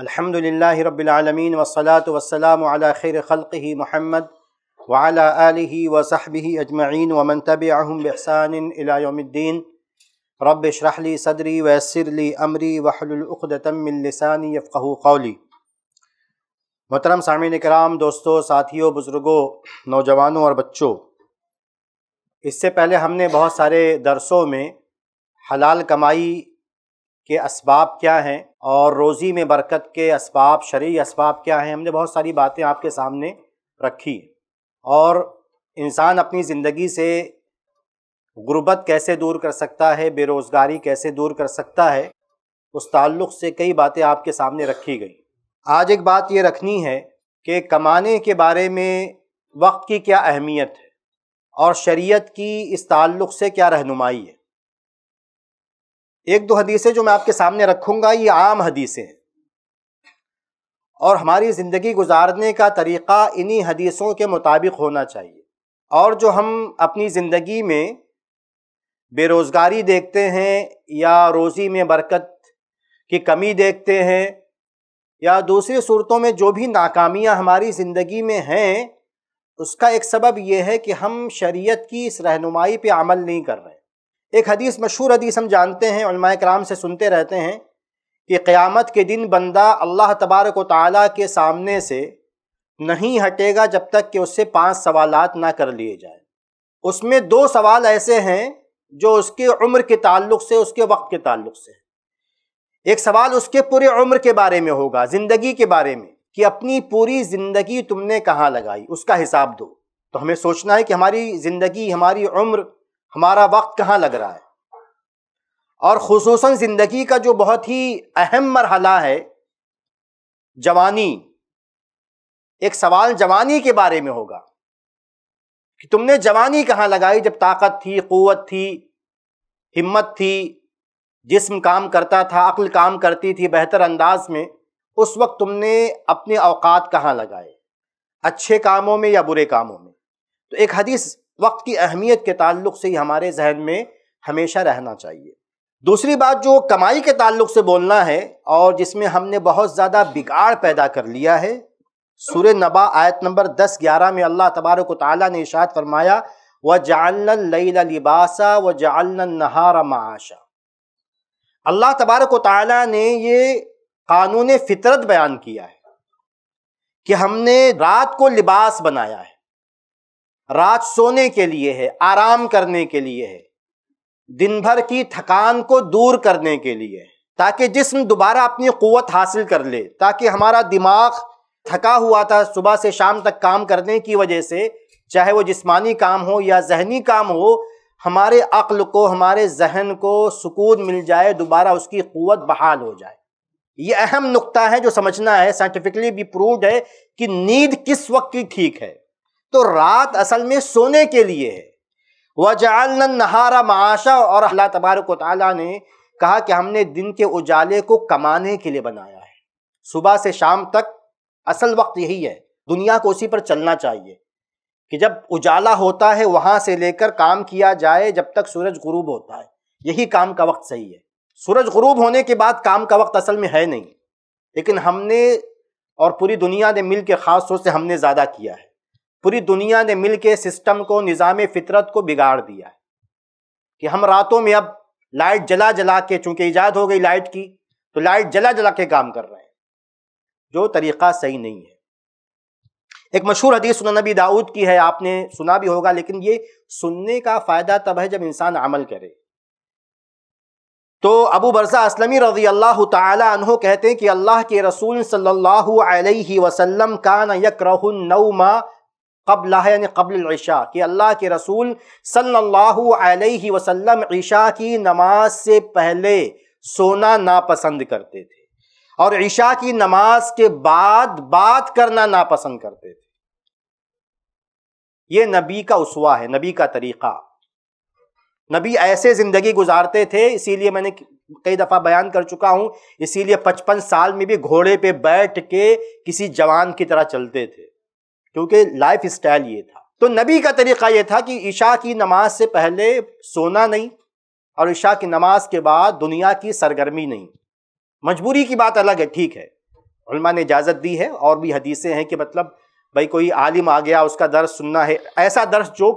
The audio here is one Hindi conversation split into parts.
अलहमदिल्ला रबालमीन वसलात वसलाम खैर ख़ल ही महमद वाला वसहबी अजमैन वमन तब अहमबसान रब शरहली सदरी वसरली अमरी वहलतमिलसानी यफ़ू कौली मोहतरम सामिन कराम दोस्तों साथियों बुज़ुर्गों नौजवानों और बच्चों इससे पहले हमने बहुत सारे दरसों में हलाल कमाई के इसबाब क्या हैं और रोज़ी में बरकत के इसबाब शरी इसबाब क्या हैं हमने बहुत सारी बातें आपके सामने रखी और इंसान अपनी ज़िंदगी से गुर्बत कैसे दूर कर सकता है बेरोज़गारी कैसे दूर कर सकता है उस ताल्लुक़ से कई बातें आपके सामने रखी गई आज एक बात ये रखनी है कि कमाने के बारे में वक्त की क्या अहमियत है और शरीयत की इस ताल्लुक़ से क्या रहनुमाई है एक दो हदीसें जो मैं आपके सामने रखूंगा ये आम हदीसें हैं और हमारी ज़िंदगी गुजारने का तरीक़ा इन्हीं हदीसों के मुताबिक होना चाहिए और जो हम अपनी ज़िंदगी में बेरोज़गारी देखते हैं या रोज़ी में बरकत की कमी देखते हैं या दूसरी सूरतों में जो भी नाकामियां हमारी ज़िंदगी में हैं उसका एक सबब यह है कि हम शरीयत की इस रहनुमाई पे अमल नहीं कर रहे एक हदीस मशहूर हदीस हम जानते हैं कराम से सुनते रहते हैं कि क़यामत के दिन बंदा अल्लाह तबारक ताली के सामने से नहीं हटेगा जब तक कि उससे पांच सवाल ना कर लिए जाए उसमें दो सवाल ऐसे हैं जो उसके उम्र के ताल्लुक से उसके वक्त के ताल्लुक से एक सवाल उसके पूरे उम्र के बारे में होगा ज़िंदगी के बारे में कि अपनी पूरी ज़िंदगी तुमने कहाँ लगाई उसका हिसाब दो तो हमें सोचना है कि हमारी ज़िंदगी हमारी उम्र हमारा वक्त कहाँ लग रहा है और खसूस ज़िंदगी का जो बहुत ही अहम मरहला है जवानी एक सवाल जवानी के बारे में होगा कि तुमने जवानी कहाँ लगाई जब ताकत थी क़वत थी हिम्मत थी जिस्म काम करता था अक्ल काम करती थी बेहतर अंदाज में उस वक्त तुमने अपने अवकात कहाँ लगाए अच्छे कामों में या बुरे कामों में तो एक हदीस वक्त की अहमियत के ताल्लुक से ही हमारे जहन में हमेशा रहना चाहिए दूसरी बात जो कमाई के ताल्लुक से बोलना है और जिसमें हमने बहुत ज़्यादा बिगाड़ पैदा कर लिया है सुर नबा आयत नंबर दस ग्यारह में अल्लाह तबारक ताली ने इशात फरमाया व जालन लिबासा व जालन माशा अल्लाह तबारक ताली ने ये कानून फितरत बयान किया है कि हमने रात को लिबास बनाया है रात सोने के लिए है आराम करने के लिए है दिन भर की थकान को दूर करने के लिए ताकि जिस्म दोबारा अपनी क़वत हासिल कर ले ताकि हमारा दिमाग थका हुआ था सुबह से शाम तक काम करने की वजह से चाहे वो जिस्मानी काम हो या जहनी काम हो हमारे अक्ल को हमारे जहन को सुकून मिल जाए दोबारा उसकी क़वत बहाल हो जाए ये अहम नुक्ता है जो समझना है साइंटिफिकली भी प्रूव्ड है कि नींद किस वक्त की ठीक है तो रात असल में सोने के लिए है वजाल नहारा माशा और अल्लाह तबारक ने कहा कि हमने दिन के उजाले को कमाने के लिए बनाया है सुबह से शाम तक असल वक्त यही है दुनिया को उसी पर चलना चाहिए कि जब उजाला होता है वहां से लेकर काम किया जाए जब तक सूरज गुरूब होता है यही काम का वक्त सही है सूरज गुरूब होने के बाद काम का वक्त असल में है नहीं लेकिन हमने और पूरी दुनिया ने मिल के ख़ास तौर से हमने ज़्यादा किया है पूरी दुनिया ने मिल के सिस्टम को निज़ाम फितरत को बिगाड़ दिया है कि हम रातों में अब लाइट जला जला के चूंकि ईजाद हो गई लाइट की तो लाइट जला जला के काम कर रहे हैं जो तरीक़ा सही नहीं है एक मशहूर हदीस सुना नबी दाऊद की है आपने सुना भी होगा लेकिन ये सुनने का फ़ायदा तब है जब इंसान अमल करे तो अबू बरसा असलमी रजी अल्लाह तहो कहते हैं कि अल्लाह के रसूल सल्लल्लाहु अलैहि वसल्लम का न कबला यानी कबल ईशा कि अल्लाह के रसूल सल्लल्लाहु अलैहि वसल्लम ईशा की नमाज से पहले सोना नापसंद करते थे और ईशा की नमाज के बाद बात करना नापसंद करते थे ये नबी का उसवा है नबी का तरीक़ा नबी ऐसे ज़िंदगी गुजारते थे इसीलिए मैंने कई दफ़ा बयान कर चुका हूँ इसीलिए पचपन साल में भी घोड़े पे बैठ के किसी जवान की तरह चलते थे क्योंकि लाइफ स्टाइल ये था तो नबी का तरीका यह था कि ईशा की नमाज से पहले सोना नहीं और ईशा की नमाज के बाद दुनिया की सरगर्मी नहीं मजबूरी की बात अलग है ठीक है उल्मा ने इजाज़त दी है और भी हदीसें हैं कि मतलब भाई कोई आलिम आ गया उसका दर्स सुनना है ऐसा दर्स जो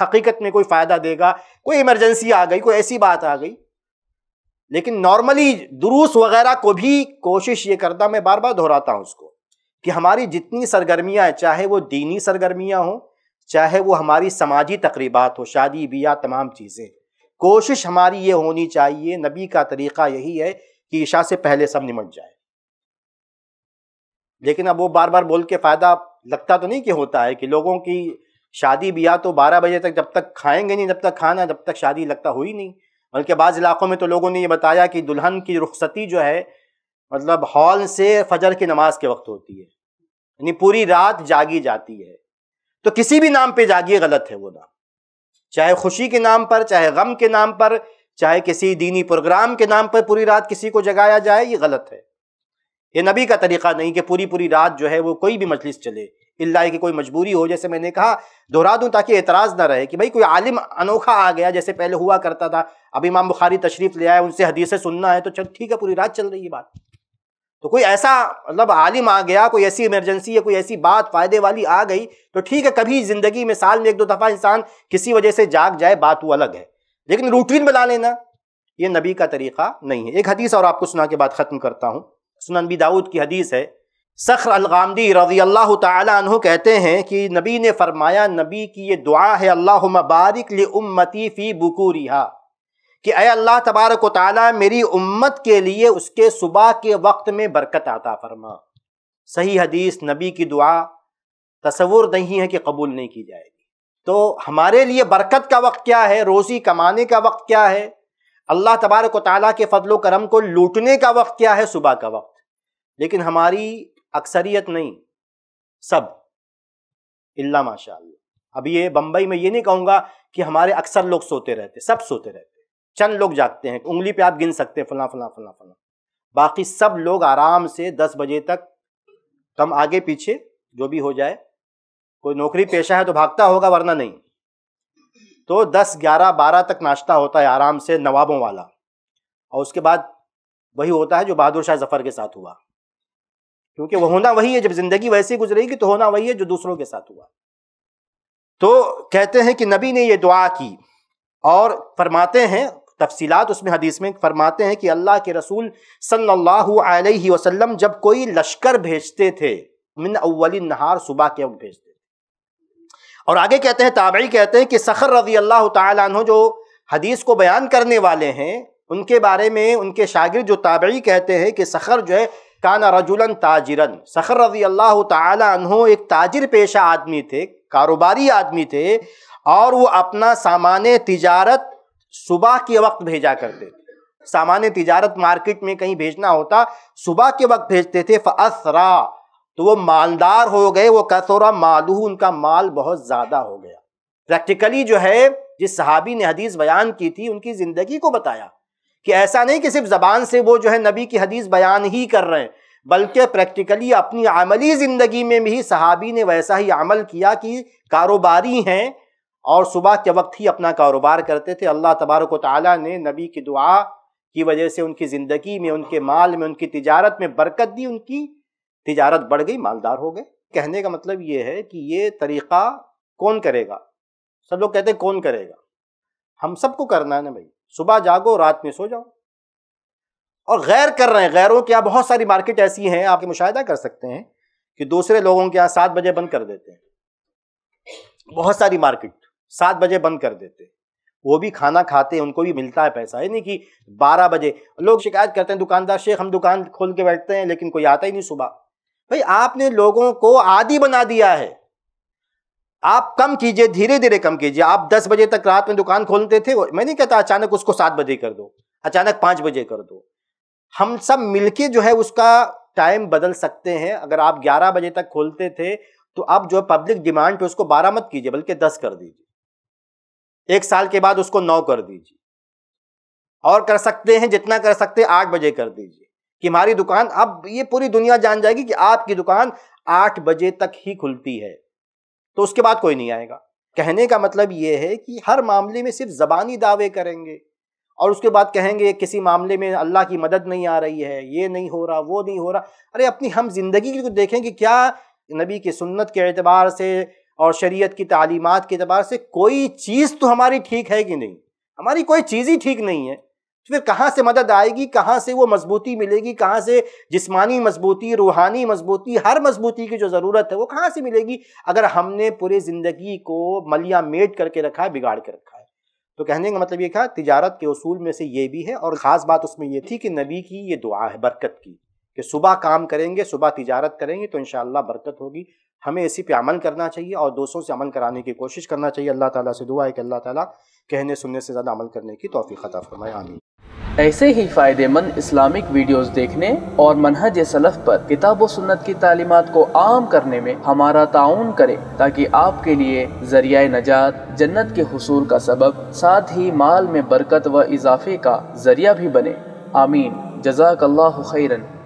हकीकत में कोई फ़ायदा देगा कोई इमरजेंसी आ गई कोई ऐसी बात आ गई लेकिन नॉर्मली दुरूस वगैरह को भी कोशिश ये करता मैं बार बार दोहराता हूँ उसको कि हमारी जितनी सरगर्मियाँ चाहे वो दीनी सरगर्मियाँ हों चाहे वो हमारी समाजी तकरीबात हो शादी बिया तमाम चीज़ें कोशिश हमारी ये होनी चाहिए नबी का तरीक़ा यही है कि ईशा से पहले सब निमट जाए लेकिन अब वो बार बार बोल के फ़ायदा लगता तो नहीं कि होता है कि लोगों की शादी ब्याह तो 12 बजे तक जब तक खाएंगे नहीं जब तक खाना जब तक शादी लगता हुई नहीं बल्कि बाज़ इलाक़ों में तो लोगों ने ये बताया कि दुल्हन की रुखसती जो है मतलब हॉल से फजर की नमाज के वक्त होती है यानी पूरी रात जागी जाती है तो किसी भी नाम पे जागी गलत है वो नाम चाहे खुशी के नाम पर चाहे गम के नाम पर चाहे किसी दीनी प्रोग्राम के नाम पर पूरी रात किसी को जगाया जाए ये गलत है ये नबी का तरीका नहीं कि पूरी पूरी रात जो है वो कोई भी मजलिस चले इल्ला की कोई मजबूरी हो जैसे मैंने कहा दोहरा दूं ताकि एतराज़ ना रहे कि भाई कोई आलिम अनोखा आ गया जैसे पहले हुआ करता था अब इमाम बुखारी तशरीफ़ ले आए उनसे हदीसें सुनना है तो चल ठीक है पूरी रात चल रही है बात तो कोई ऐसा मतलब आलिम आ गया कोई ऐसी इमरजेंसी या कोई ऐसी बात फ़ायदे वाली आ गई तो ठीक है कभी ज़िंदगी में साल में एक दो दफ़ा इंसान किसी वजह से जाग जाए बात वो अलग है लेकिन रूटीन बना लेना ये नबी का तरीक़ा नहीं है एक हदीस और आपको सुना के बाद ख़त्म करता हूँ सुनबी दाऊद की हदीस है सख्र अलगामदी रजी अल्लाह तु कहते हैं कि नबी ने फरमाया नबी की ये दुआ है अल्लाह मबारिक उम्मती फ़ी बकूरिहा कि अय अल्लाह तबारक ताली मेरी उम्मत के लिए उसके सुबह के वक्त में बरकत आता फरमा सही हदीस नबी की दुआ तस्वुर नहीं है कि कबूल नहीं की जाएगी तो हमारे लिए बरकत का वक्त क्या है रोज़ी कमाने का वक्त क्या है अल्लाह तबारक ताली के फजलो करम को लूटने का वक्त क्या है सुबह का वक्त लेकिन हमारी अक्सरियत नहीं सब इल्ला माशा अब ये बम्बई में ये नहीं कहूँगा कि हमारे अक्सर लोग सोते रहते सब सोते रहते चंद लोग जागते हैं उंगली पे आप गिन सकते हैं फला फला फला फला बाकी सब लोग आराम से दस बजे तक कम आगे पीछे जो भी हो जाए कोई नौकरी पेशा है तो भागता होगा वरना नहीं तो दस ग्यारह बारह तक नाश्ता होता है आराम से नवाबों वाला और उसके बाद वही होता है जो बहादुर शाह जफर के साथ हुआ क्योंकि वह होना वही है जब जिंदगी वैसी गुजरेगी तो होना वही है जो दूसरों के साथ हुआ तो कहते हैं कि नबी ने ये दुआ की और फरमाते हैं तफसीलात उसमें हदीस में फरमाते हैं कि अल्लाह के रसूल सल्लल्लाहु अलैहि वसल्लम जब कोई लश्कर भेजते थे मिन अवली नहार सुबह के वक्त भेजते थे और आगे कहते हैं ताबई कहते हैं कि सखर रजी अल्लाह तु जो हदीस को बयान करने वाले हैं उनके बारे में उनके शागिर जो ताबई कहते हैं कि सखर जो है काना रजुलन ताजिरन सखर रजी अल्लाह तु एक ताजिर पेशा आदमी थे कारोबारी आदमी थे और वो अपना सामान तजारत सुबह के वक्त भेजा करते थे सामान्य तिजारत मार्केट में कहीं भेजना होता सुबह के वक्त भेजते थे फसरा तो वो मालदार हो गए वो कसोरा मालू उनका माल बहुत ज़्यादा हो गया प्रैक्टिकली जो है जिस सहाबी ने हदीस बयान की थी उनकी ज़िंदगी को बताया कि ऐसा नहीं कि सिर्फ ज़बान से वो जो है नबी की हदीस बयान ही कर रहे हैं बल्कि प्रैक्टिकली अपनी आमली ज़िंदगी में भी सहाबी ने वैसा ही अमल किया कि कारोबारी हैं और सुबह के वक्त ही अपना कारोबार करते थे अल्लाह तबारक ताली ने नबी की दुआ की वजह से उनकी ज़िंदगी में उनके माल में उनकी तिजारत में बरकत दी उनकी तिजारत बढ़ गई मालदार हो गए कहने का मतलब ये है कि ये तरीक़ा कौन करेगा सब लोग कहते हैं कौन करेगा हम सबको करना है ना भाई सुबह जागो रात में सो जाओ और गैर कर रहे हैं गैरों के यहाँ बहुत सारी मार्केट ऐसी हैं आप मुशाह कर सकते हैं कि दूसरे लोगों के यहाँ सात बजे बंद कर देते हैं बहुत सारी मार्केट सात बजे बंद कर देते वो भी खाना खाते हैं उनको भी मिलता है पैसा है नहीं कि बारह बजे लोग शिकायत करते हैं दुकानदार शेख हम दुकान खोल के बैठते हैं लेकिन कोई आता ही नहीं सुबह भाई आपने लोगों को आदि बना दिया है आप कम कीजिए धीरे धीरे कम कीजिए आप दस बजे तक रात में दुकान खोलते थे मैं नहीं कहता अचानक उसको सात बजे कर दो अचानक पाँच बजे कर दो हम सब मिलके जो है उसका टाइम बदल सकते हैं अगर आप ग्यारह बजे तक खोलते थे तो अब जो पब्लिक डिमांड पे उसको बारह मत कीजिए बल्कि दस कर दीजिए एक साल के बाद उसको नौ कर दीजिए और कर सकते हैं जितना कर सकते हैं आठ बजे कर दीजिए कि हमारी दुकान अब ये पूरी दुनिया जान जाएगी कि आपकी दुकान आठ बजे तक ही खुलती है तो उसके बाद कोई नहीं आएगा कहने का मतलब ये है कि हर मामले में सिर्फ जबानी दावे करेंगे और उसके बाद कहेंगे किसी मामले में अल्लाह की मदद नहीं आ रही है ये नहीं हो रहा वो नहीं हो रहा अरे अपनी हम जिंदगी को देखें कि क्या नबी की सुन्नत के एतबार से और शरीयत की तालीमत के अतबार से कोई चीज़ तो हमारी ठीक है कि नहीं हमारी कोई चीज़ ही ठीक नहीं है तो फिर कहाँ से मदद आएगी कहाँ से वो मजबूती मिलेगी कहाँ से जिस्मानी मजबूती रूहानी मजबूती हर मजबूती की जो ज़रूरत है वो कहाँ से मिलेगी अगर हमने पूरे ज़िंदगी को मलिया मेट करके रखा है बिगाड़ के रखा है तो कहने का मतलब ये था तिजारत के असूल में से ये भी है और ख़ास बात उसमें यह थी कि नबी की ये दुआ है बरकत की कि सुबह काम करेंगे सुबह तिजारत करेंगे तो इन बरकत होगी हमें इसी पे अमल करना चाहिए और दोस्तों से अमल कराने की कोशिश करना चाहिए अल्लाह ताला से दुआ है कि अल्लाह ताला कहने सुनने से ज़्यादा अमल करने की तोफ़ी ख़ता फरमाए आमीन ऐसे ही फ़ायदेमंद इस्लामिक वीडियोस देखने और मनहज सलफ़ पर किताब व सुन्नत की तालीमत को आम करने में हमारा ताउन करें ताकि आपके लिए जरिया नजात जन्नत के हसूल का सबब साथ ही माल में बरकत व इजाफे का जरिया भी बने आमीन जजाक खैरन